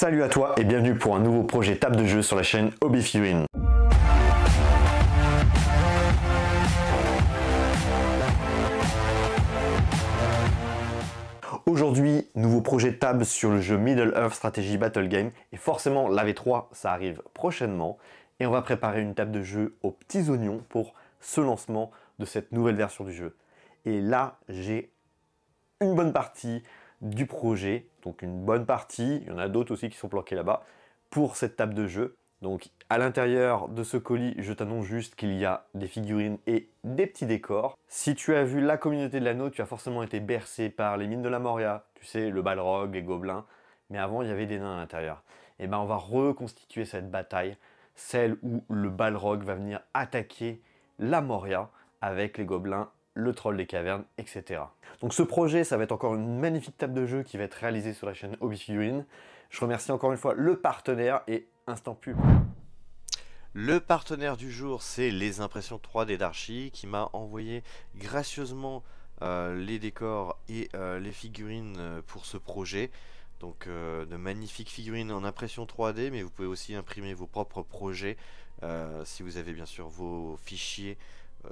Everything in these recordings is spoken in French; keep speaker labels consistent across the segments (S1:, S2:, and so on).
S1: Salut à toi et bienvenue pour un nouveau projet table de jeu sur la chaîne Hobby Aujourd'hui, nouveau projet table sur le jeu Middle Earth Strategy Battle Game. Et forcément, la V3, ça arrive prochainement. Et on va préparer une table de jeu aux petits oignons pour ce lancement de cette nouvelle version du jeu. Et là, j'ai une bonne partie du projet, donc une bonne partie, il y en a d'autres aussi qui sont planqués là-bas, pour cette table de jeu. Donc à l'intérieur de ce colis, je t'annonce juste qu'il y a des figurines et des petits décors. Si tu as vu la communauté de l'anneau, tu as forcément été bercé par les mines de la Moria, tu sais, le Balrog, et gobelins, mais avant il y avait des nains à l'intérieur. Et eh ben on va reconstituer cette bataille, celle où le Balrog va venir attaquer la Moria avec les gobelins le troll des cavernes, etc. Donc ce projet, ça va être encore une magnifique table de jeu qui va être réalisée sur la chaîne Hobby Figurine. Je remercie encore une fois le partenaire et Instant Pub. Le partenaire du jour, c'est les impressions 3D d'Archie qui m'a envoyé gracieusement euh, les décors et euh, les figurines euh, pour ce projet. Donc de magnifiques figurines en impression 3D, mais vous pouvez aussi imprimer vos propres projets si vous avez bien sûr vos fichiers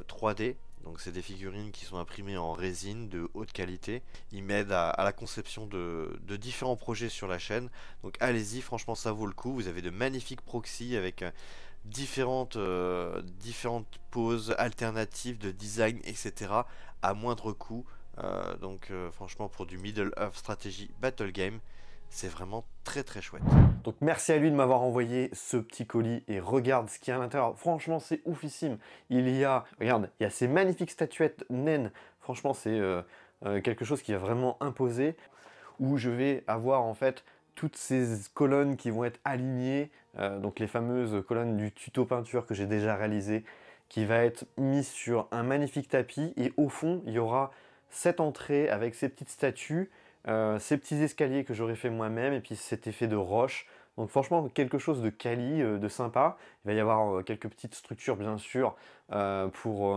S1: 3D. Euh, donc c'est des figurines qui sont imprimées en résine de haute qualité. Ils m'aident à, la conception de, différents projets sur la chaîne. Donc allez-y, franchement ça vaut le coup. Vous avez de magnifiques proxys avec euh, euh, différentes, poses alternatives de design, etc. à moindre coût. donc franchement pour du Middle Earth Strategy Battle Game, c'est vraiment très très chouette. Donc merci à lui de m'avoir envoyé ce petit colis et regarde ce qu'il y a à l'intérieur. Franchement c'est oufissime. Il y a, regarde, il y a ces magnifiques statuettes naines. Franchement c'est euh, euh, quelque chose qui est vraiment imposé. Où je vais avoir en fait toutes ces colonnes qui vont être alignées. Euh, donc les fameuses colonnes du tuto peinture que j'ai déjà réalisé. Qui va être mise sur un magnifique tapis. Et au fond il y aura cette entrée avec ces petites statues euh, ces petits escaliers que j'aurais fait moi-même, et puis cet effet de roche. Donc franchement, quelque chose de quali, euh, de sympa. Il va y avoir euh, quelques petites structures, bien sûr, pour,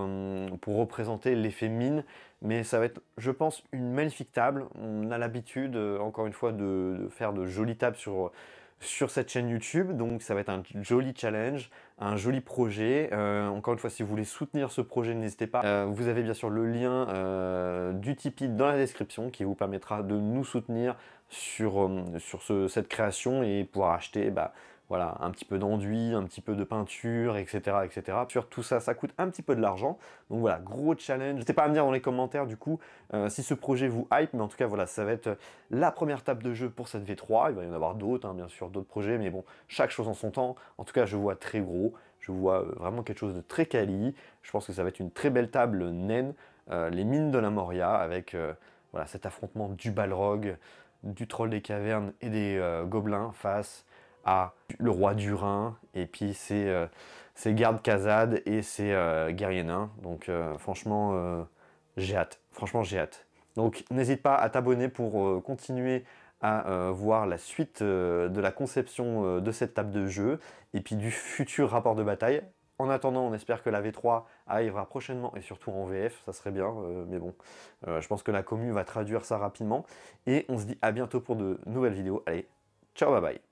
S1: pour représenter l'effet mine. Mais ça va être, je pense, une magnifique table. On a l'habitude, encore une fois, de, faire de jolies tables sur sur cette chaîne YouTube. Donc ça va être un joli challenge, un joli projet. Euh, encore une fois, si vous voulez soutenir ce projet, n'hésitez pas. Euh, vous avez bien sûr le lien euh, du Tipeee dans la description qui vous permettra de nous soutenir sur, sur cette création et pouvoir acheter bah, voilà, un petit peu d'enduit, un petit peu de peinture, etc., etc. Sur tout ça, ça coûte un petit peu de l'argent. Donc voilà, gros challenge. N'hésitez pas à me dire dans les commentaires du coup euh, si ce projet vous hype, mais en tout cas voilà, ça va être la première table de jeu pour cette V3. Il va y en avoir d'autres, hein, bien sûr, d'autres projets, mais bon, chaque chose en son temps. En tout cas, je vois très gros. Je vois euh, vraiment quelque chose de très quali. Je pense que ça va être une très belle table naine. Euh, les mines de la Moria avec voilà, cet affrontement du Balrog, du Troll des Cavernes et des Gobelins face à le roi du Rhin et puis ses, Garde gardes et ses euh, Donc euh, franchement, euh, j'ai hâte. Franchement, j'ai hâte. Donc n'hésite pas à t'abonner pour euh, continuer à voir la suite de la conception de cette table de jeu et puis du futur rapport de bataille. En attendant, on espère que la V3 arrivera prochainement et surtout en VF, ça serait bien, mais bon, je pense que la commu va traduire ça rapidement. Et on se dit à bientôt pour de nouvelles vidéos. Allez, ciao, bye bye